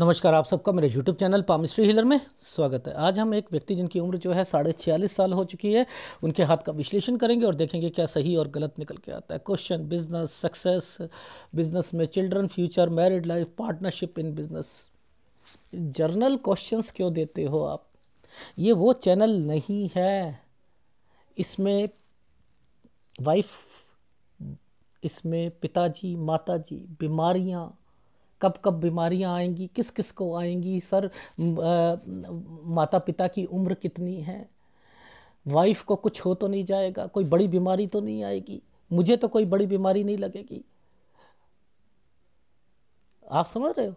नमस्कार आप सबका मेरे YouTube चैनल पामिस्ट्री हिलर में स्वागत है आज हम एक व्यक्ति जिनकी उम्र जो है साढ़े छियालीस साल हो चुकी है उनके हाथ का विश्लेषण करेंगे और देखेंगे क्या सही और गलत निकल के आता है क्वेश्चन बिजनेस सक्सेस बिजनेस में children future married life partnership in business general question क्यों देते हो आप ये वो चैनल नहीं है इसमें वाइफ इसमें पिताजी माताजी बीमारियाँ कब कब बीमारियां आएंगी किस किस को आएंगी सर आ, माता पिता की उम्र कितनी है वाइफ को कुछ हो तो नहीं जाएगा कोई बड़ी बीमारी तो नहीं आएगी मुझे तो कोई बड़ी बीमारी नहीं लगेगी आप समझ रहे हो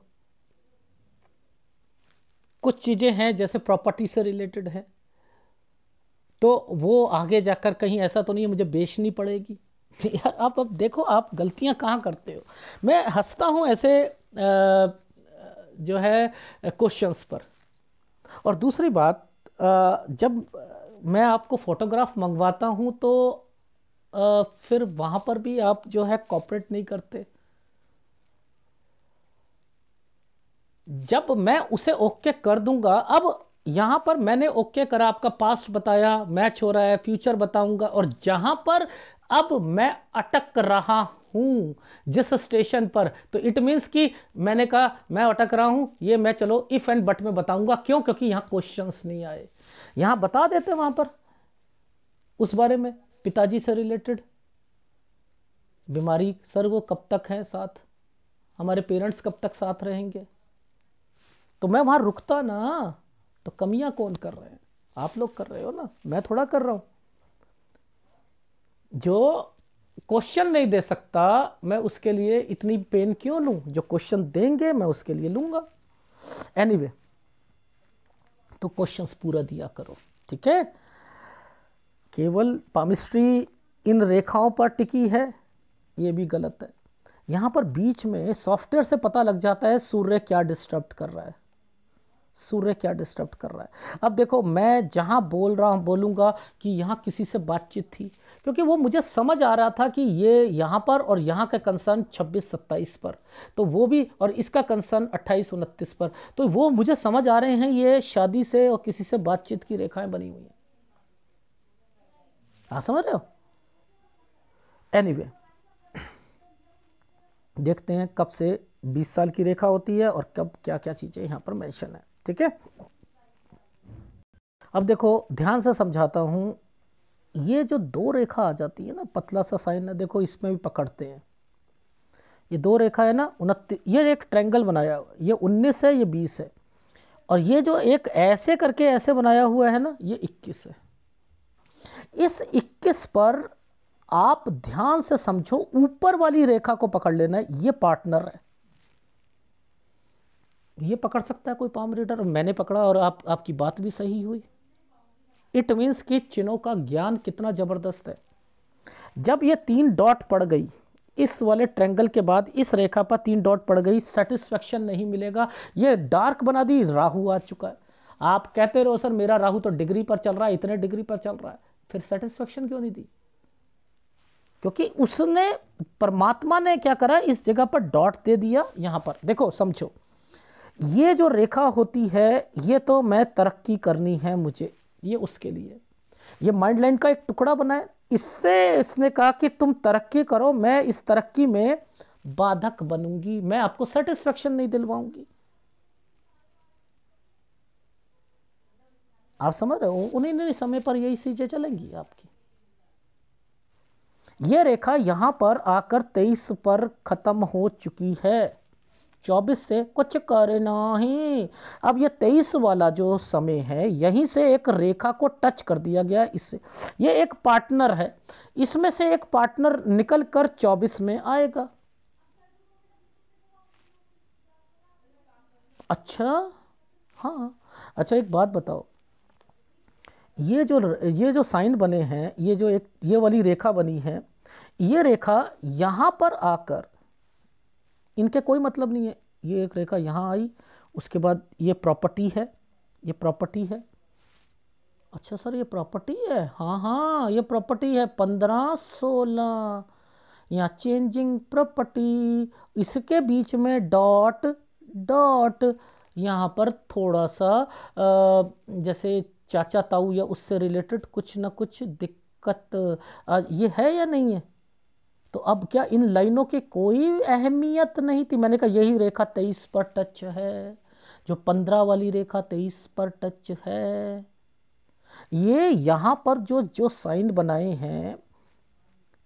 कुछ चीज़ें हैं जैसे प्रॉपर्टी से रिलेटेड है तो वो आगे जाकर कहीं ऐसा तो नहीं है मुझे बेचनी पड़ेगी यार आप अब देखो आप गलतियां कहाँ करते हो मैं हंसता हूँ ऐसे जो है क्वेश्चंस पर और दूसरी बात जब मैं आपको फ़ोटोग्राफ मंगवाता हूँ तो फिर वहाँ पर भी आप जो है कॉपरेट नहीं करते जब मैं उसे ओके कर दूंगा अब यहां पर मैंने ओके करा आपका पास्ट बताया मैच हो रहा है फ्यूचर बताऊंगा और जहां पर अब मैं अटक रहा हूँ जिस स्टेशन पर तो इट मीन्स कि मैंने कहा मैं अटक रहा हूँ ये मैं चलो इफ़ एंड बट में बताऊँगा क्यों क्योंकि यहाँ क्वेश्चंस नहीं आए यहाँ बता देते वहाँ पर उस बारे में पिताजी से रिलेटेड बीमारी सर वो कब तक है साथ हमारे पेरेंट्स कब तक साथ रहेंगे तो मैं वहाँ रुकता ना तो कमियाँ कौन कर रहे हैं आप लोग कर रहे हो ना मैं थोड़ा कर रहा हूँ जो क्वेश्चन नहीं दे सकता मैं उसके लिए इतनी पेन क्यों लूं जो क्वेश्चन देंगे मैं उसके लिए लूंगा एनी anyway, तो क्वेश्चन पूरा दिया करो ठीक है केवल पामिस्ट्री इन रेखाओं पर टिकी है ये भी गलत है यहां पर बीच में सॉफ्टवेयर से पता लग जाता है सूर्य क्या डिस्टर्ब कर रहा है सूर्य क्या डिस्टर्ब कर रहा है अब देखो मैं जहां बोल रहा हूं बोलूंगा कि यहां किसी से बातचीत थी क्योंकि वो मुझे समझ आ रहा था कि ये यहाँ पर और यहाँ का कंसर्न छब्बीस सत्ताईस पर तो वो भी और इसका कंसर्न अट्ठाईस उनतीस पर तो वो मुझे समझ आ रहे हैं ये शादी से और किसी से बातचीत की रेखाएं बनी हुई हैं आप समझ रहे हो एनी anyway, देखते हैं कब से 20 साल की रेखा होती है और कब क्या क्या चीज़ें यहाँ पर मैंशन है ठीक है अब देखो ध्यान से समझाता हूँ ये जो दो रेखा आ जाती है ना पतला सा साइन है देखो इसमें भी पकड़ते हैं ये दो रेखा है ना उनतीस ये एक ट्रैंगल बनाया हुआ ये उन्नीस है ये बीस है और ये जो एक ऐसे करके ऐसे बनाया हुआ है ना ये इक्कीस है इस इक्कीस पर आप ध्यान से समझो ऊपर वाली रेखा को पकड़ लेना है ये पार्टनर है ये पकड़ सकता है कोई पाम रीडर मैंने पकड़ा और आप आपकी बात भी सही हुई इट मीन्स कि चिन्हों का ज्ञान कितना ज़बरदस्त है जब ये तीन डॉट पड़ गई इस वाले ट्रैंगल के बाद इस रेखा पर तीन डॉट पड़ गई सेटिस्फेक्शन नहीं मिलेगा ये डार्क बना दी राहु आ चुका है आप कहते रहो सर मेरा राहु तो डिग्री पर चल रहा है इतने डिग्री पर चल रहा है फिर सेटिस्फेक्शन क्यों नहीं दी क्योंकि उसने परमात्मा ने क्या करा इस जगह पर डॉट दे दिया यहां पर देखो समझो ये जो रेखा होती है ये तो मैं तरक्की करनी है मुझे ये उसके लिए ये माइंड लाइन का एक टुकड़ा बना है इससे इसने कहा कि तुम तरक्की करो मैं इस तरक्की में बाधक बनूंगी मैं आपको सेटिस्फेक्शन नहीं दिलवाऊंगी आप समझ रहे हो उन्हीं ने समय पर यही चीजें चलेंगी आपकी यह रेखा यहां पर आकर तेईस पर खत्म हो चुकी है चौबीस से कुछ करना ही अब ये तेईस वाला जो समय है यहीं से एक रेखा को टच कर दिया गया इससे ये एक पार्टनर है इसमें से एक पार्टनर निकल कर चौबीस में आएगा अच्छा हाँ अच्छा एक बात बताओ ये जो ये जो साइन बने हैं ये जो एक ये वाली रेखा बनी है ये रेखा यहाँ पर आकर इनके कोई मतलब नहीं है ये एक रेखा यहाँ आई उसके बाद ये प्रॉपर्टी है ये प्रॉपर्टी है अच्छा सर ये प्रॉपर्टी है हाँ हाँ ये प्रॉपर्टी है पंद्रह सोलह यहाँ चेंजिंग प्रॉपर्टी इसके बीच में डॉट डॉट यहाँ पर थोड़ा सा आ, जैसे चाचा ताऊ या उससे रिलेटेड कुछ ना कुछ दिक्कत आ, ये है या नहीं है तो अब क्या इन लाइनों की कोई अहमियत नहीं थी मैंने कहा यही रेखा तेईस पर टच है जो पंद्रह वाली रेखा तेईस पर टच है ये यहां पर जो जो साइन बनाए हैं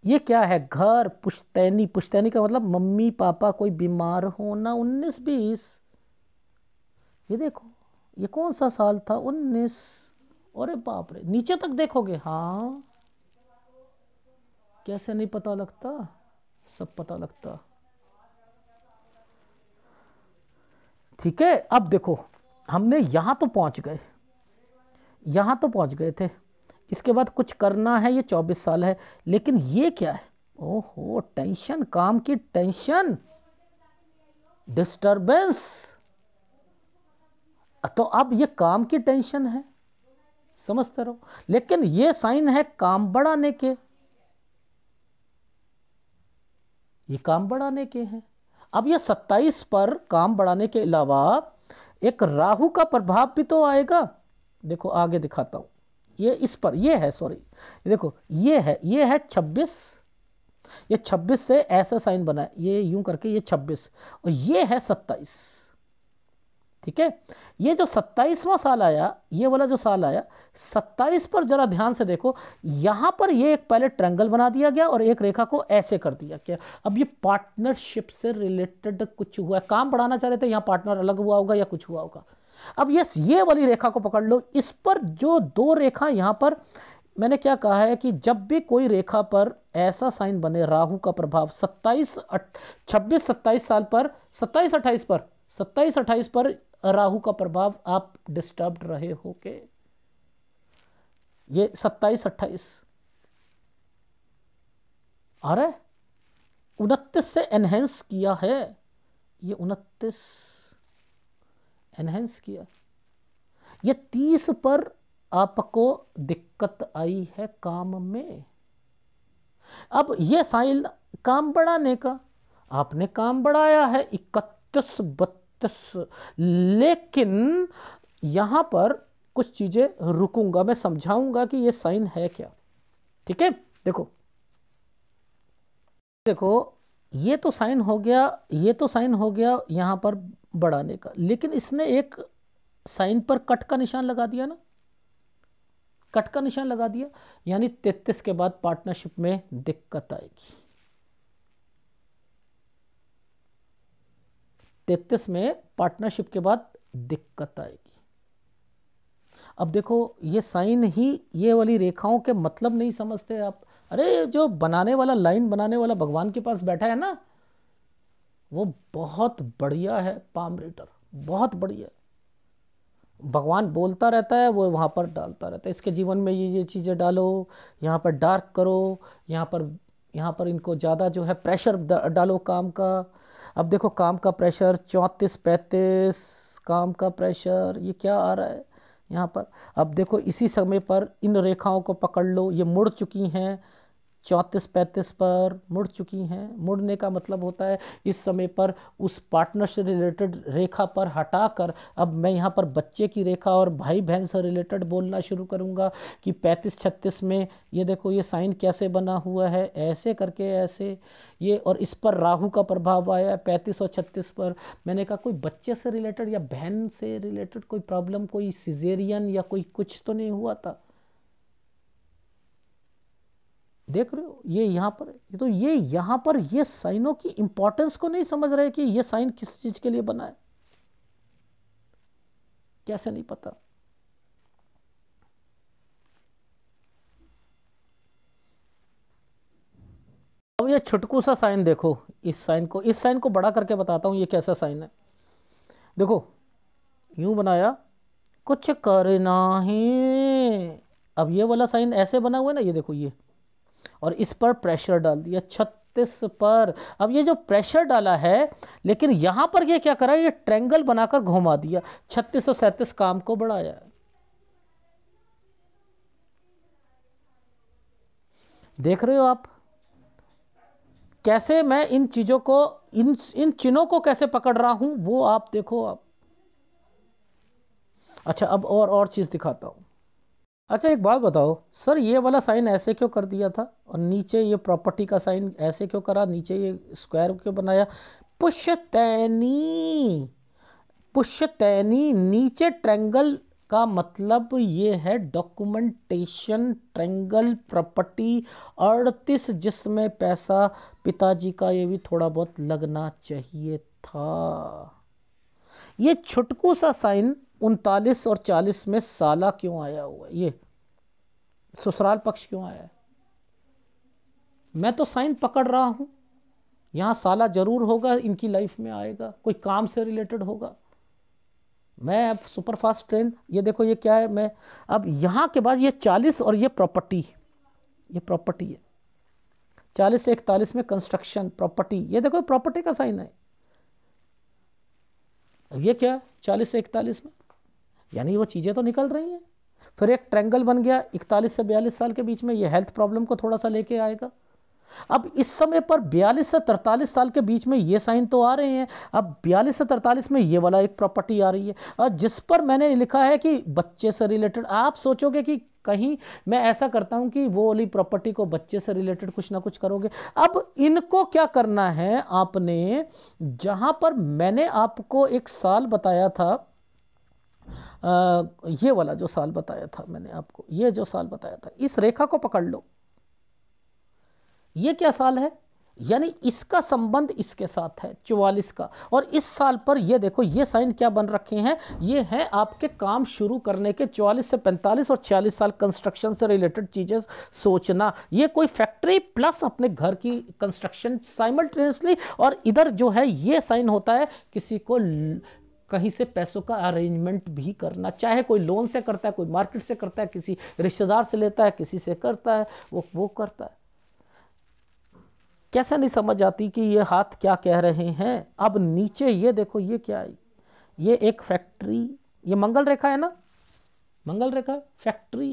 ये क्या है घर पुश्तैनी पुश्तैनी का मतलब मम्मी पापा कोई बीमार हो ना उन्नीस बीस ये देखो ये कौन सा साल था उन्नीस अरे बाप रे नीचे तक देखोगे हाँ कैसे नहीं पता लगता सब पता लगता ठीक है अब देखो हमने यहां तो पहुंच गए यहां तो पहुंच गए थे इसके बाद कुछ करना है ये चौबीस साल है लेकिन ये क्या है ओहो टेंशन काम की टेंशन डिस्टरबेंस तो अब ये काम की टेंशन है समझते रहो लेकिन ये साइन है काम बढ़ाने के ये काम बढ़ाने के हैं अब ये 27 पर काम बढ़ाने के अलावा एक राहु का प्रभाव भी तो आएगा देखो आगे दिखाता हूं ये इस पर ये है सॉरी देखो ये है ये है 26 ये 26 से ऐसा साइन बना है ये यूं करके ये 26 और ये है 27 ठीक है ये जो सत्ताईसवां साल आया ये वाला जो साल आया सत्ताईस पर जरा ध्यान से देखो यहां पर ये एक पहले ट्रेंगल बना दिया गया और एक रेखा को ऐसे कर दिया गया अब ये पार्टनरशिप से रिलेटेड कुछ हुआ है काम बढ़ाना चाह रहे थे यहाँ पार्टनर अलग हुआ होगा या कुछ हुआ होगा अब यस ये वाली रेखा को पकड़ लो इस पर जो दो रेखा यहाँ पर मैंने क्या कहा है कि जब भी कोई रेखा पर ऐसा साइन बने राहु का प्रभाव 27 छब्बीस 27 साल पर 27 28 पर 27 28 पर राहु का प्रभाव आप डिस्टर्ब रहे हो के ये सत्ताईस अट्ठाईस आ रहा है उनतीस से एनहेंस किया है ये उनतीस एनहेंस किया ये तीस पर आपको दिक्कत आई है काम में अब ये साइन काम बढ़ाने का आपने काम बढ़ाया है इकतीस बत्तीस लेकिन यहाँ पर कुछ चीज़ें रुकूंगा मैं समझाऊंगा कि ये साइन है क्या ठीक है देखो देखो ये तो साइन हो गया ये तो साइन हो गया यहाँ पर बढ़ाने का लेकिन इसने एक साइन पर कट का निशान लगा दिया ना कट का निशान लगा दिया यानी तैतीस के बाद पार्टनरशिप में दिक्कत आएगी तैतीस में पार्टनरशिप के बाद दिक्कत आएगी अब देखो ये साइन ही ये वाली रेखाओं के मतलब नहीं समझते आप अरे जो बनाने वाला लाइन बनाने वाला भगवान के पास बैठा है ना वो बहुत बढ़िया है पाम रीडर बहुत बढ़िया भगवान बोलता रहता है वो वहाँ पर डालता रहता है इसके जीवन में ये ये चीज़ें डालो यहाँ पर डार्क करो यहाँ पर यहाँ पर इनको ज़्यादा जो है प्रेशर डालो काम का अब देखो काम का प्रेशर चौंतीस पैंतीस काम का प्रेशर ये क्या आ रहा है यहाँ पर अब देखो इसी समय पर इन रेखाओं को पकड़ लो ये मुड़ चुकी हैं चौंतीस पैंतीस पर मुड़ चुकी हैं मुड़ने का मतलब होता है इस समय पर उस पार्टनर से रिलेटेड रेखा पर हटाकर अब मैं यहाँ पर बच्चे की रेखा और भाई बहन से रिलेटेड बोलना शुरू करूँगा कि पैंतीस छत्तीस में ये देखो ये साइन कैसे बना हुआ है ऐसे करके ऐसे ये और इस पर राहु का प्रभाव आया है पैंतीस और छत्तीस पर मैंने कहा कोई बच्चे से रिलेटेड या बहन से रिलेटेड कोई प्रॉब्लम कोई सिजेरियन या कोई कुछ तो नहीं हुआ था देख रहे हो ये यहाँ पर तो ये यहाँ पर ये साइनों की इंपॉर्टेंस को नहीं समझ रहे कि ये साइन किस चीज के लिए बना है कैसे नहीं पता अब ये छुटकू सा साइन देखो इस साइन को इस साइन को बड़ा करके बताता हूं ये कैसा साइन है देखो यूं बनाया कुछ करना है अब ये वाला साइन ऐसे बना हुआ है ना ये देखो ये और इस पर प्रेशर डाल दिया छत्तीस पर अब ये जो प्रेशर डाला है लेकिन यहाँ पर ये क्या करा ये ट्रेंगल बनाकर घुमा दिया छत्तीस और सैंतीस काम को बढ़ाया देख रहे हो आप कैसे मैं इन चीज़ों को इन इन चिन्हों को कैसे पकड़ रहा हूं वो आप देखो आप अच्छा अब और और चीज़ दिखाता हूं अच्छा एक बात बताओ सर ये वाला साइन ऐसे क्यों कर दिया था और नीचे ये प्रॉपर्टी का साइन ऐसे क्यों करा नीचे ये स्क्वायर क्यों बनाया पुष्य तैनी नीचे ट्रेंगल का मतलब ये है डॉक्यूमेंटेशन ट्रेंगल प्रॉपर्टी अड़तीस जिसमें पैसा पिताजी का ये भी थोड़ा बहुत लगना चाहिए था ये छुटकू सा साइन उनतालीस और चालीस में साला क्यों आया हुआ ये ससुराल पक्ष क्यों आया है मैं तो साइन पकड़ रहा हूँ यहाँ साला जरूर होगा इनकी लाइफ में आएगा कोई काम से रिलेटेड होगा मैं अब सुपरफास्ट ट्रेन ये देखो ये क्या है मैं अब यहाँ के बाद ये चालीस और ये प्रॉपर्टी ये प्रॉपर्टी है चालीस से इकतालीस में कंस्ट्रक्शन प्रॉपर्टी ये देखो प्रॉपर्टी का साइन है ये क्या है चालीस से इकतालीस में यानी वो चीज़ें तो निकल रही हैं फिर एक ट्रैंगल बन गया इकतालीस से बयालीस साल के बीच में ये हेल्थ प्रॉब्लम को थोड़ा सा लेके आएगा अब इस समय पर 42 से 43 साल के बीच में ये साइन तो आ रहे हैं अब 42 से 43 में ये वाला एक प्रॉपर्टी आ रही है और जिस पर मैंने लिखा है कि बच्चे से रिलेटेड आप सोचोगे कि कहीं मैं ऐसा करता हूं कि वो वाली प्रॉपर्टी को बच्चे से रिलेटेड कुछ ना कुछ करोगे अब इनको क्या करना है आपने जहां पर मैंने आपको एक साल बताया था आ, ये वाला जो साल बताया था मैंने आपको ये जो साल बताया था इस रेखा को पकड़ लो ये क्या साल है यानी इसका संबंध इसके साथ है चौवालीस का और इस साल पर ये देखो ये साइन क्या बन रखे हैं ये हैं आपके काम शुरू करने के चौवालीस से पैंतालीस और छियालीस साल कंस्ट्रक्शन से रिलेटेड चीज़ें सोचना ये कोई फैक्ट्री प्लस अपने घर की कंस्ट्रक्शन साइमल्टेनियसली और इधर जो है ये साइन होता है किसी को कहीं से पैसों का अरेंजमेंट भी करना चाहे कोई लोन से करता है कोई मार्केट से करता है किसी रिश्तेदार से लेता है किसी से करता है वो वो करता है कैसे नहीं समझ आती कि ये हाथ क्या कह रहे हैं अब नीचे ये देखो ये क्या है ये एक फैक्ट्री ये मंगल रेखा है ना मंगल रेखा फैक्ट्री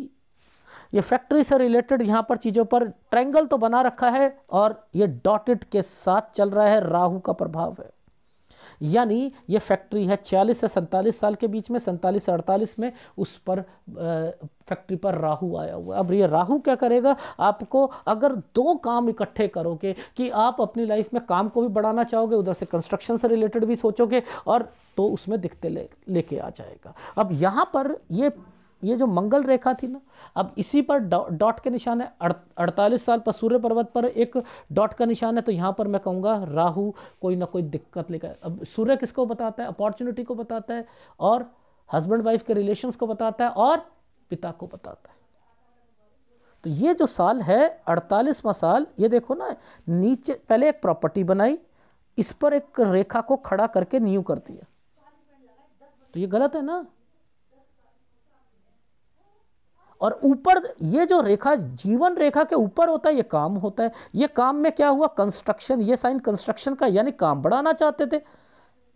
ये फैक्ट्री से रिलेटेड यहां पर चीज़ों पर ट्रैंगल तो बना रखा है और ये डॉटेड के साथ चल रहा है राहु का प्रभाव है यानी ये फैक्ट्री है छियालीस से सैंतालीस साल के बीच में सैंतालीस से अड़तालीस में उस पर फैक्ट्री पर राहु आया हुआ अब ये राहु क्या करेगा आपको अगर दो काम इकट्ठे करोगे कि आप अपनी लाइफ में काम को भी बढ़ाना चाहोगे उधर से कंस्ट्रक्शन से रिलेटेड भी सोचोगे और तो उसमें दिखते ले लेके आ जाएगा अब यहाँ पर ये ये जो मंगल रेखा थी ना अब इसी पर डॉट के निशान है अड़तालीस साल पर सूर्य पर्वत पर एक डॉट का निशान है तो यहाँ पर मैं कहूँगा राहु कोई ना कोई दिक्कत लेकर अब सूर्य किसको बताता है अपॉर्चुनिटी को बताता है और हस्बैंड वाइफ के रिलेशंस को बताता है और पिता को बताता है तो ये जो साल है अड़तालीसवा साल ये देखो ना नीचे पहले एक प्रॉपर्टी बनाई इस पर एक रेखा को खड़ा करके न्यू कर दिया तो ये गलत है ना और ऊपर ये जो रेखा जीवन रेखा के ऊपर होता है ये काम होता है ये काम में क्या हुआ कंस्ट्रक्शन ये साइन कंस्ट्रक्शन का यानी काम बढ़ाना चाहते थे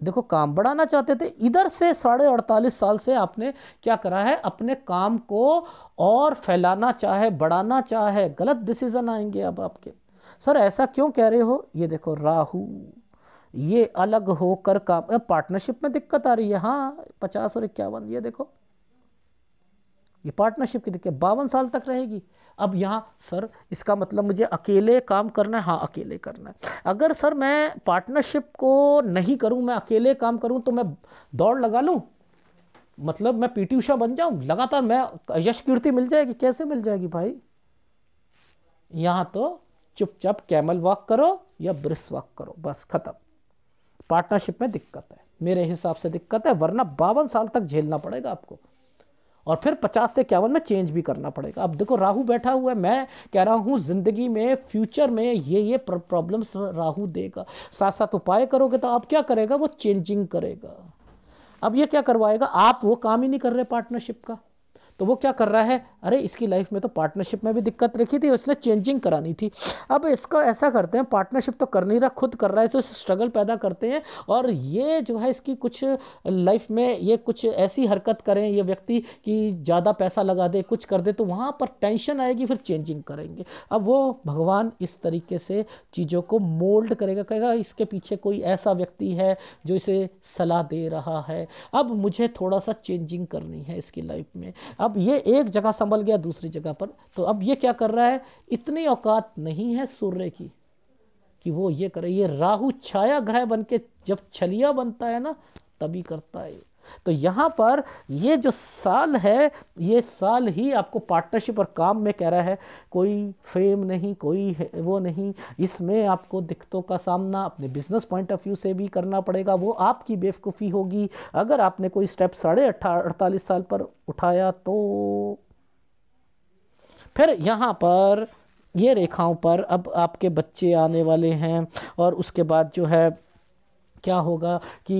देखो काम बढ़ाना चाहते थे इधर से साढ़े अड़तालीस साल से आपने क्या करा है अपने काम को और फैलाना चाहे बढ़ाना चाहे गलत डिसीजन आएंगे अब आपके सर ऐसा क्यों कह रहे हो ये देखो राहु ये अलग होकर काम पार्टनरशिप में दिक्कत आ रही है हाँ पचास और इक्यावन ये देखो ये पार्टनरशिप की देखिए बावन साल तक रहेगी अब यहाँ सर इसका मतलब मुझे अकेले काम करना है हाँ अकेले करना है अगर सर मैं पार्टनरशिप को नहीं करूँ मैं अकेले काम करूँ तो मैं दौड़ लगा लूँ मतलब मैं पीटी ऊषा उषा बन जाऊँ लगातार मैं यश कीर्ति मिल जाएगी कैसे मिल जाएगी भाई यहाँ तो चुपचाप कैमल वॉक करो या ब्रिस वॉक करो बस ख़त्म पार्टनरशिप में दिक्कत है मेरे हिसाब से दिक्कत है वरना बावन साल तक झेलना पड़ेगा आपको और फिर पचास से इक्यावन में चेंज भी करना पड़ेगा अब देखो राहु बैठा हुआ है मैं कह रहा हूँ ज़िंदगी में फ्यूचर में ये ये प्रॉब्लम्स राहु देगा साथ साथ उपाय करोगे तो आप क्या करेगा वो चेंजिंग करेगा अब ये क्या करवाएगा आप वो काम ही नहीं कर रहे पार्टनरशिप का तो वो क्या कर रहा है अरे इसकी लाइफ में तो पार्टनरशिप में भी दिक्कत रखी थी उसने चेंजिंग करानी थी अब इसको ऐसा करते हैं पार्टनरशिप तो कर नहीं रहा खुद कर रहा है तो स्ट्रगल पैदा करते हैं और ये जो है इसकी कुछ लाइफ में ये कुछ ऐसी हरकत करें ये व्यक्ति कि ज़्यादा पैसा लगा दे कुछ कर दे तो वहाँ पर टेंशन आएगी फिर चेंजिंग करेंगे अब वो भगवान इस तरीके से चीज़ों को मोल्ड करेगा कहेगा इसके पीछे कोई ऐसा व्यक्ति है जो इसे सलाह दे रहा है अब मुझे थोड़ा सा चेंजिंग करनी है इसकी लाइफ में अब ये एक जगह समझ डबल गया दूसरी जगह पर तो अब ये क्या कर रहा है इतनी औकात नहीं है सूर्य की कि वो ये करे ये राहु छाया ग्रह बन के जब छलिया बनता है ना तभी करता है तो यहां पर ये जो साल है ये साल ही आपको पार्टनरशिप और काम में कह रहा है कोई फेम नहीं कोई वो नहीं इसमें आपको दिक्कतों का सामना अपने बिजनेस पॉइंट ऑफ व्यू से भी करना पड़ेगा वो आपकी बेवकूफ़ी होगी अगर आपने कोई स्टेप साढ़े अट्ठा अड़तालीस साल पर उठाया तो फिर यहाँ पर ये रेखाओं पर अब आपके बच्चे आने वाले हैं और उसके बाद जो है क्या होगा कि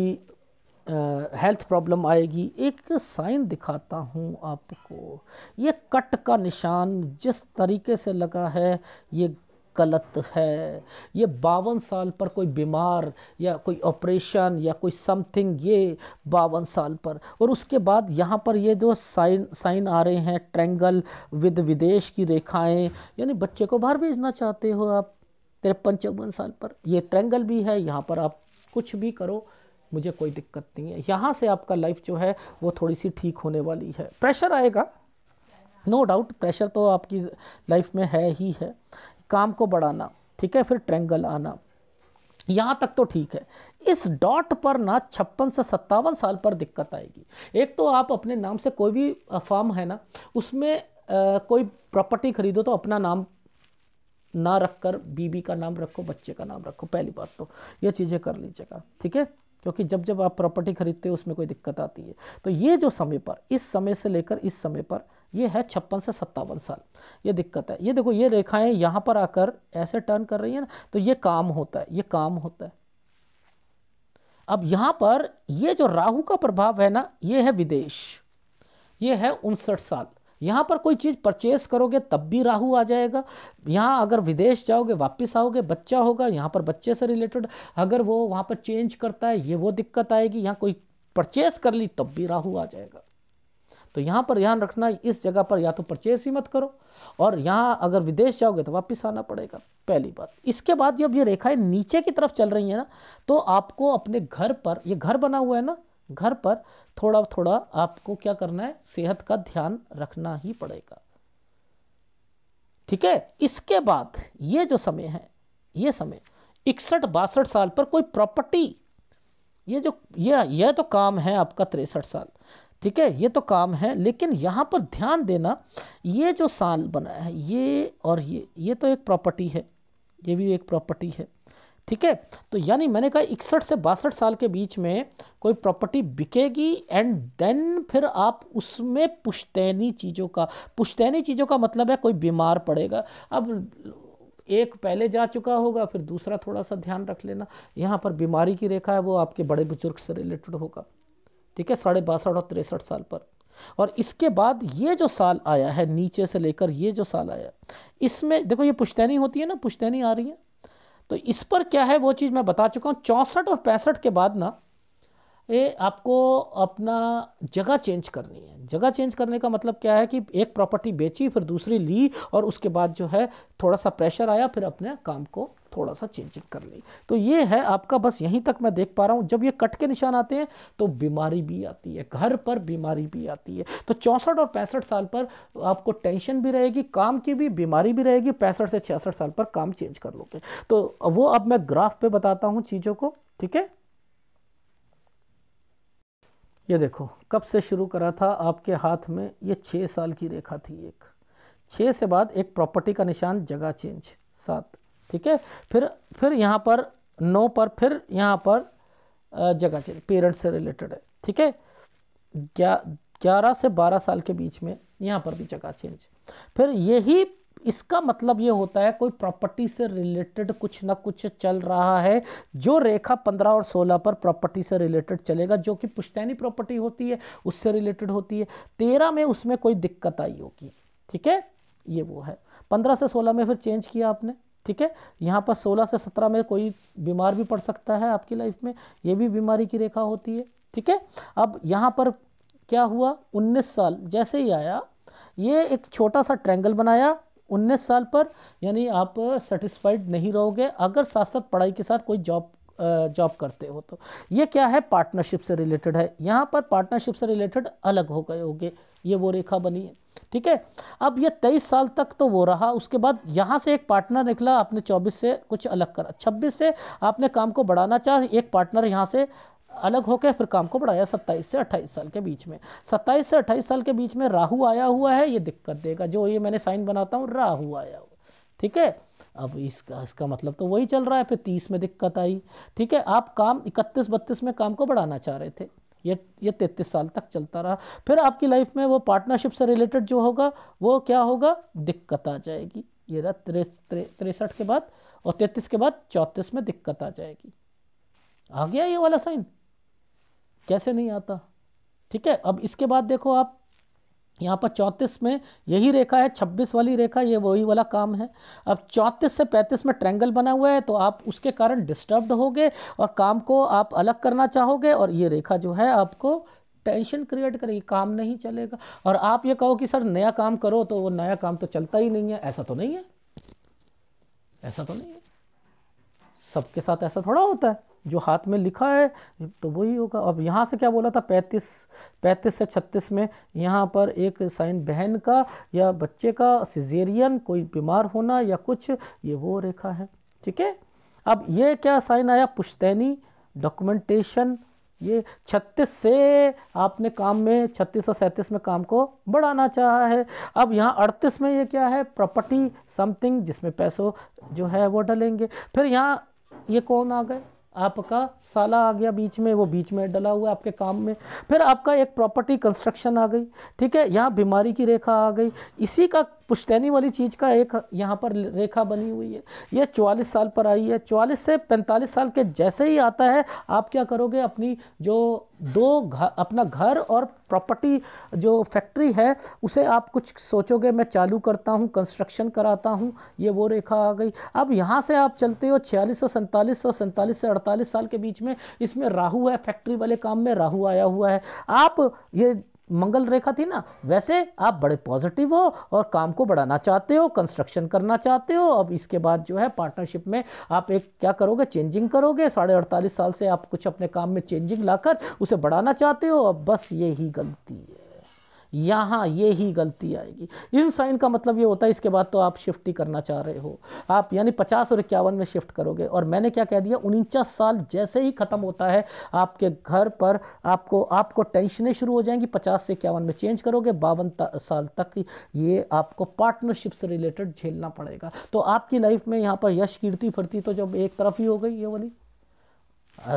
हेल्थ प्रॉब्लम आएगी एक साइन दिखाता हूँ आपको ये कट का निशान जिस तरीके से लगा है ये गलत है ये बावन साल पर कोई बीमार या कोई ऑपरेशन या कोई समथिंग ये बावन साल पर और उसके बाद यहाँ पर ये जो साइन साइन आ रहे हैं ट्रेंगल विद विदेश की रेखाएं यानी बच्चे को बाहर भेजना चाहते हो आप तिरपन चौवन साल पर ये ट्रेंगल भी है यहाँ पर आप कुछ भी करो मुझे कोई दिक्कत नहीं है यहाँ से आपका लाइफ जो है वो थोड़ी सी ठीक होने वाली है प्रेशर आएगा नो no डाउट प्रेशर तो आपकी लाइफ में है ही है काम को बढ़ाना ठीक है फिर ट्रैंगल आना यहाँ तक तो ठीक है इस डॉट पर ना छप्पन से सत्तावन साल पर दिक्कत आएगी एक तो आप अपने नाम से कोई भी फॉर्म है ना उसमें आ, कोई प्रॉपर्टी खरीदो तो अपना नाम ना रख कर बीबी का नाम रखो बच्चे का नाम रखो पहली बात तो ये चीज़ें कर लीजिएगा ठीक है क्योंकि जब जब आप प्रॉपर्टी खरीदते हो उसमें कोई दिक्कत आती है तो ये जो समय पर इस समय से लेकर इस समय पर ये है छप्पन से सत्तावन साल ये दिक्कत है ये देखो ये रेखाएं यहाँ पर आकर ऐसे टर्न कर रही है ना तो ये काम होता है ये काम होता है अब यहाँ पर ये जो राहु का प्रभाव है ना ये है विदेश ये है उनसठ साल यहाँ पर कोई चीज़ परचेस करोगे तब भी राहु आ जाएगा यहाँ अगर विदेश जाओगे वापस आओगे बच्चा होगा यहाँ पर बच्चे से रिलेटेड अगर वो वहाँ पर चेंज करता है ये वो दिक्कत आएगी यहाँ कोई परचेस कर ली तब भी राहु आ जाएगा तो यहाँ पर ध्यान रखना इस जगह पर या तो परचेस ही मत करो और यहाँ अगर विदेश जाओगे तो वापस आना पड़ेगा पहली बात इसके बाद जब ये रेखाएं नीचे की तरफ चल रही है ना तो आपको अपने घर पर ये घर बना हुआ है ना घर पर थोड़ा थोड़ा आपको क्या करना है सेहत का ध्यान रखना ही पड़ेगा ठीक है इसके बाद ये जो समय है ये समय इकसठ बासठ साल पर कोई प्रॉपर्टी ये जो ये यह तो काम है आपका तिरसठ साल ठीक है ये तो काम है लेकिन यहाँ पर ध्यान देना ये जो साल बना है ये और ये ये तो एक प्रॉपर्टी है ये भी एक प्रॉपर्टी है ठीक है तो यानी मैंने कहा इकसठ से बासठ साल के बीच में कोई प्रॉपर्टी बिकेगी एंड देन फिर आप उसमें पुश्तैनी चीज़ों का पुश्तैनी चीज़ों का मतलब है कोई बीमार पड़ेगा अब एक पहले जा चुका होगा फिर दूसरा थोड़ा सा ध्यान रख लेना यहाँ पर बीमारी की रेखा है वो आपके बड़े बुजुर्ग से रिलेटेड होगा ठीक है साढ़े बासठ और तिरसठ साल पर और इसके बाद ये जो साल आया है नीचे से लेकर ये जो साल आया इसमें देखो ये पुश्तैनी होती है ना पुश्तैनी आ रही है तो इस पर क्या है वो चीज़ मैं बता चुका हूँ चौंसठ और पैंसठ के बाद ना ये आपको अपना जगह चेंज करनी है जगह चेंज करने का मतलब क्या है कि एक प्रॉपर्टी बेची फिर दूसरी ली और उसके बाद जो है थोड़ा सा प्रेशर आया फिर अपने काम को थोड़ा सा चेंजिंग कर ली तो ये है आपका बस यहीं तक मैं देख पा रहा हूँ जब ये कट के निशान आते हैं तो बीमारी भी आती है घर पर बीमारी भी आती है तो चौंसठ और पैंसठ साल पर आपको टेंशन भी रहेगी काम की भी बीमारी भी रहेगी पैंसठ से छियासठ साल पर काम चेंज कर लोगे तो वो अब मैं ग्राफ पे बताता हूँ चीज़ों को ठीक है ये देखो कब से शुरू करा था आपके हाथ में ये छः साल की रेखा थी एक छः से बाद एक प्रॉपर्टी का निशान जगह चेंज सात ठीक है फिर फिर यहाँ पर नौ पर फिर यहाँ पर जगह चेंज पेरेंट्स से रिलेटेड है ठीक है ग्यारह से बारह साल के बीच में यहाँ पर भी जगह चेंज फिर यही इसका मतलब ये होता है कोई प्रॉपर्टी से रिलेटेड कुछ ना कुछ चल रहा है जो रेखा पंद्रह और सोलह पर प्रॉपर्टी से रिलेटेड चलेगा जो कि पुश्तैनी प्रॉपर्टी होती है उससे रिलेटेड होती है तेरह में उसमें कोई दिक्कत आई होगी ठीक है ये वो है पंद्रह से सोलह में फिर चेंज किया आपने ठीक है यहाँ पर सोलह से सत्रह में कोई बीमार भी पड़ सकता है आपकी लाइफ में ये भी बीमारी की रेखा होती है ठीक है अब यहाँ पर क्या हुआ उन्नीस साल जैसे ही आया ये एक छोटा सा ट्रैंगल बनाया उन्नीस साल पर यानी आप सेटिस्फाइड नहीं रहोगे अगर साथ साथ पढ़ाई के साथ कोई जॉब जॉब करते हो तो ये क्या है पार्टनरशिप से रिलेटेड है यहाँ पर पार्टनरशिप से रिलेटेड अलग हो गए होंगे ये वो रेखा बनी है ठीक है अब ये तेईस साल तक तो वो रहा उसके बाद यहाँ से एक पार्टनर निकला आपने चौबीस से कुछ अलग करा छब्बीस से आपने काम को बढ़ाना चाह एक पार्टनर यहाँ से अलग होकर फिर काम को बढ़ाया 27 से 28 साल के बीच में 27 से 28 साल के बीच में राहु आया हुआ है ये दिक्कत देगा जो ये मैंने साइन बनाता हूँ राहु आया हुआ ठीक है अब इसका इसका मतलब तो वही चल रहा है फिर तीस में दिक्कत आई ठीक है आप काम इकतीस बत्तीस में काम को बढ़ाना चाह रहे थे ये ये तैतीस साल तक चलता रहा फिर आपकी लाइफ में वो पार्टनरशिप से रिलेटेड जो होगा वो क्या होगा दिक्कत आ जाएगी ये रहा तिरसठ के बाद और तैतीस के बाद चौंतीस में दिक्कत आ जाएगी आ गया ये वाला साइन कैसे नहीं आता ठीक है अब इसके बाद देखो आप यहाँ पर चौंतीस में यही रेखा है छब्बीस वाली रेखा ये वही वाला काम है अब चौंतीस से पैंतीस में ट्रैंगल बना हुआ है तो आप उसके कारण डिस्टर्ब्ड होगे और काम को आप अलग करना चाहोगे और ये रेखा जो है आपको टेंशन क्रिएट करेगी काम नहीं चलेगा और आप ये कहो कि सर नया काम करो तो वो नया काम तो चलता ही नहीं है ऐसा तो नहीं है ऐसा तो नहीं है सबके साथ ऐसा थोड़ा होता है जो हाथ में लिखा है तो वही होगा अब यहाँ से क्या बोला था पैंतीस पैंतीस से छत्तीस में यहाँ पर एक साइन बहन का या बच्चे का सिजेरियन कोई बीमार होना या कुछ ये वो रेखा है ठीक है अब ये क्या साइन आया पुश्तैनी डॉक्यूमेंटेशन ये 36 से आपने काम में छत्तीस और सैंतीस में काम को बढ़ाना चाहा है अब यहाँ 38 में ये क्या है प्रॉपर्टी समथिंग जिसमें पैसों जो है वो डलेंगे फिर यहाँ ये कौन आ गए आपका साला आ गया बीच में वो बीच में डला हुआ आपके काम में फिर आपका एक प्रॉपर्टी कंस्ट्रक्शन आ गई ठीक है यहाँ बीमारी की रेखा आ गई इसी का पुश्तैनी वाली चीज़ का एक यहाँ पर रेखा बनी हुई है ये चवालीस साल पर आई है चवालीस से पैंतालीस साल के जैसे ही आता है आप क्या करोगे अपनी जो दो घर अपना घर और प्रॉपर्टी जो फैक्ट्री है उसे आप कुछ सोचोगे मैं चालू करता हूँ कंस्ट्रक्शन कराता हूँ ये वो रेखा आ गई अब यहाँ से आप चलते हो छियालीस सौ सैंतालीस सौ सैंतालीस से अड़तालीस साल के बीच में इसमें राहु है फैक्ट्री वाले काम में राहु आया हुआ है आप ये मंगल रेखा थी ना वैसे आप बड़े पॉजिटिव हो और काम को बढ़ाना चाहते हो कंस्ट्रक्शन करना चाहते हो अब इसके बाद जो है पार्टनरशिप में आप एक क्या करोगे चेंजिंग करोगे साढ़े अड़तालीस साल से आप कुछ अपने काम में चेंजिंग लाकर उसे बढ़ाना चाहते हो अब बस यही गलती है यहाँ ये ही गलती आएगी इन साइन का मतलब ये होता है इसके बाद तो आप शिफ्ट ही करना चाह रहे हो आप यानी पचास और इक्यावन में शिफ्ट करोगे और मैंने क्या कह दिया उनचास साल जैसे ही ख़त्म होता है आपके घर पर आपको आपको टेंशनें शुरू हो जाएंगी पचास से इक्यावन में चेंज करोगे बावन साल तक ये आपको पार्टनरशिप से रिलेटेड झेलना पड़ेगा तो आपकी लाइफ में यहाँ पर यश कीर्ति फिरती तो जब एक तरफ ही हो गई ये वाली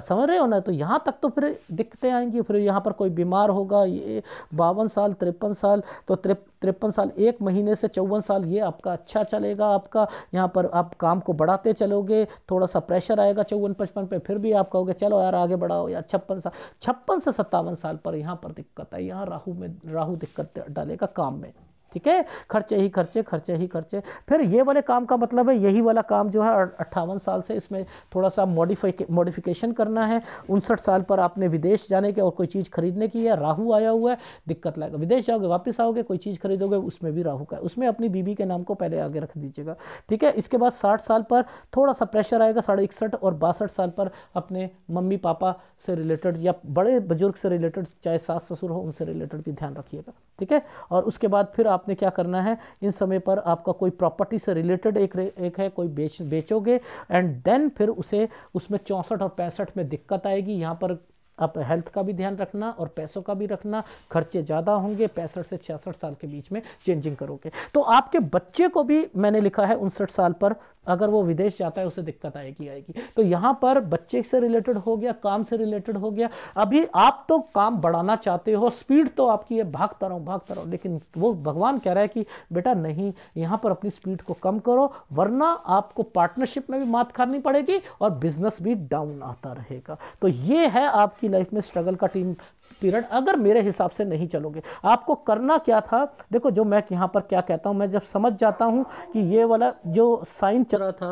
समझ रहे हो ना तो यहाँ तक तो फिर दिक्कतें आएंगी फिर यहाँ पर कोई बीमार होगा ये बावन साल तिरपन साल तो तिरपन साल एक महीने से चौवन साल ये आपका अच्छा चलेगा आपका यहाँ पर आप काम को बढ़ाते चलोगे थोड़ा सा प्रेशर आएगा चौवन पचपन पे फिर भी आप कहोगे चलो यार आगे बढ़ाओ यार छप्पन साल छप्पन से सत्तावन साल पर यहाँ पर दिक्कत है यहाँ राहू में राहू दिक्कत डालेगा काम में ठीक है खर्चे ही खर्चे खर्चे ही खर्चे फिर ये वाले काम का मतलब है यही वाला काम जो है अट्ठावन साल से इसमें थोड़ा सा मॉडिफाई मॉडिफिकेशन करना है उनसठ साल पर आपने विदेश जाने के और कोई चीज़ खरीदने की है राहु आया हुआ है दिक्कत लाएगा विदेश जाओगे वापस आओगे कोई चीज़ खरीदोगे उसमें भी राहू का उसमें अपनी बीबी के नाम को पहले आगे रख दीजिएगा ठीक है इसके बाद साठ साल पर थोड़ा सा प्रेशर आएगा साढ़े इकसठ और बासठ साल पर अपने मम्मी पापा से रिलेटेड या बड़े बुजुर्ग से रिलेटेड चाहे सास ससुर हो उनसे रिलेटेड भी ध्यान रखिएगा ठीक है और उसके बाद फिर आप आपने क्या करना है इन समय पर आपका कोई प्रॉपर्टी से रिलेटेड एक एक है कोई बेच बेचोगे एंड देन फिर उसे उसमें चौंसठ और पैंसठ में दिक्कत आएगी यहाँ पर आप हेल्थ का भी ध्यान रखना और पैसों का भी रखना खर्चे ज़्यादा होंगे पैंसठ से छियासठ साल के बीच में चेंजिंग करोगे तो आपके बच्चे को भी मैंने लिखा है उनसठ साल पर अगर वो विदेश जाता है उसे दिक्कत आएगी आएगी तो यहाँ पर बच्चे से रिलेटेड हो गया काम से रिलेटेड हो गया अभी आप तो काम बढ़ाना चाहते हो स्पीड तो आपकी है भागता रहो भागता रहो लेकिन वो भगवान कह रहा है कि बेटा नहीं यहाँ पर अपनी स्पीड को कम करो वरना आपको पार्टनरशिप में भी मात खानी पड़ेगी और बिजनेस भी डाउन आता रहेगा तो ये है आपकी लाइफ में स्ट्रगल का टीम पीरियड अगर मेरे हिसाब से नहीं चलोगे आपको करना क्या था देखो जो मैं यहाँ पर क्या कहता हूँ मैं जब समझ जाता हूँ कि ये वाला जो साइन चला था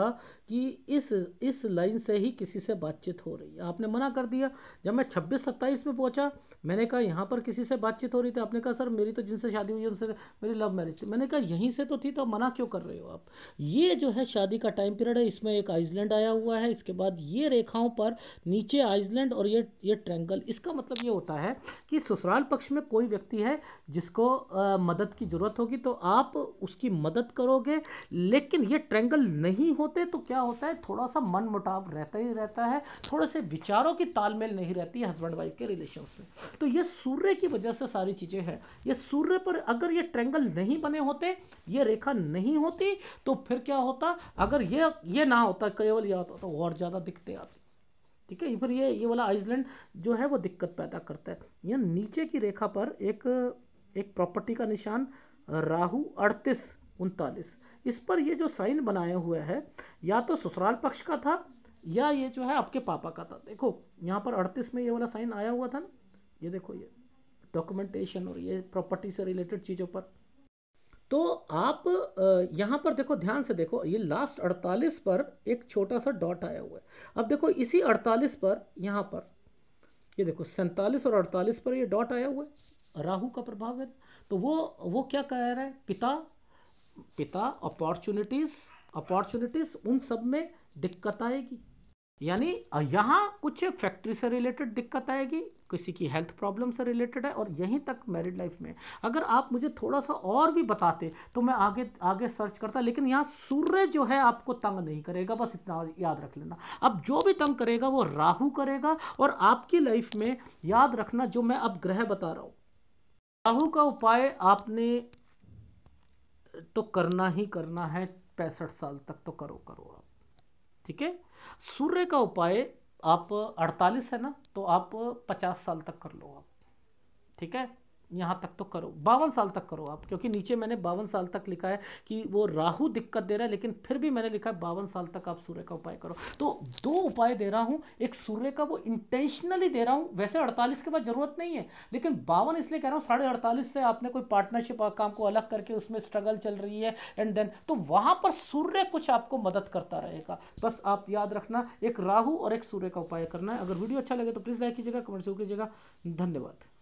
कि इस इस लाइन से ही किसी से बातचीत हो रही है आपने मना कर दिया जब मैं छब्बीस सत्ताईस में पहुंचा मैंने कहा यहाँ पर किसी से बातचीत हो रही थी आपने कहा सर मेरी तो जिनसे शादी हुई है उनसे मेरी लव मैरिज थी मैंने कहा यहीं से तो थी तो मना क्यों कर रहे हो आप ये जो है शादी का टाइम पीरियड है इसमें एक आइसलैंड आया हुआ है इसके बाद ये रेखाओं पर नीचे आइसलैंड और ये ये ट्रैंगल इसका मतलब ये होता है कि ससुराल पक्ष में कोई व्यक्ति है जिसको मदद की ज़रूरत होगी तो आप उसकी मदद करोगे लेकिन ये ट्रैंगल नहीं होते तो क्या क्या होता है थोड़ा सा मन मुटाव रहता ही रहता है थोड़े से विचारों की तालमेल नहीं रहती है हस्बैंड वाइफ के रिलेशन में तो ये सूर्य की वजह से सारी चीज़ें हैं ये सूर्य पर अगर ये ट्रेंगल नहीं बने होते ये रेखा नहीं होती तो फिर क्या होता अगर ये ये ना होता केवल यह होता तो और ज़्यादा दिखते आते ठीक है फिर ये ये वाला आइसलैंड जो है वो दिक्कत पैदा करता है यह नीचे की रेखा पर एक एक प्रॉपर्टी का निशान राहु अड़तीस उनतालीस इस पर ये जो साइन बनाया हुआ है या तो ससुराल पक्ष का था या ये जो है आपके पापा का था देखो यहाँ पर अड़तीस में ये वाला साइन आया हुआ था ना ये देखो ये डॉक्यूमेंटेशन और ये प्रॉपर्टी से रिलेटेड चीज़ों पर तो आप यहाँ पर देखो ध्यान से देखो ये लास्ट 48 पर एक छोटा सा डॉट आया हुआ है अब देखो इसी 48 पर यहाँ पर ये देखो सैंतालीस और 48 पर ये डॉट आया हुआ है राहु का प्रभाव है तो वो वो क्या कह रहा है पिता पिता अपॉर्चुनिटीज अपॉर्चुनिटीज उन सब में दिक्कत आएगी यानी यहाँ कुछ फैक्ट्री से रिलेटेड दिक्कत आएगी किसी की हेल्थ प्रॉब्लम से रिलेटेड है और यहीं तक मैरिड लाइफ में अगर आप मुझे थोड़ा सा और भी बताते तो मैं आगे आगे सर्च करता लेकिन यहाँ सूर्य जो है आपको तंग नहीं करेगा बस इतना याद रख लेना अब जो भी तंग करेगा वो राहु करेगा और आपकी लाइफ में याद रखना जो मैं अब ग्रह बता रहा हूँ राहू का उपाय आपने तो करना ही करना है पैंसठ साल तक तो करो करो आप ठीक है सूर्य का उपाय आप 48 है ना तो आप 50 साल तक कर लो आप ठीक है यहाँ तक तो करो बावन साल तक करो आप क्योंकि नीचे मैंने बावन साल तक लिखा है कि वो राहु दिक्कत दे रहा है लेकिन फिर भी मैंने लिखा है बावन साल तक आप सूर्य का उपाय करो तो दो उपाय दे रहा हूँ एक सूर्य का वो इंटेंशनली दे रहा हूँ वैसे अड़तालीस के बाद ज़रूरत नहीं है लेकिन बावन इसलिए कह रहा हूँ साढ़े अड़तालीस से आपने कोई पार्टनरशिप काम को अलग करके उसमें स्ट्रगल चल रही है एंड देन तो वहाँ पर सूर्य कुछ आपको मदद करता रहेगा बस आप याद रखना एक राहू और एक सूर्य का उपाय करना है अगर वीडियो अच्छा लगे तो प्लीज़ लाइक कीजिएगा कमेंट जरूर कीजिएगा धन्यवाद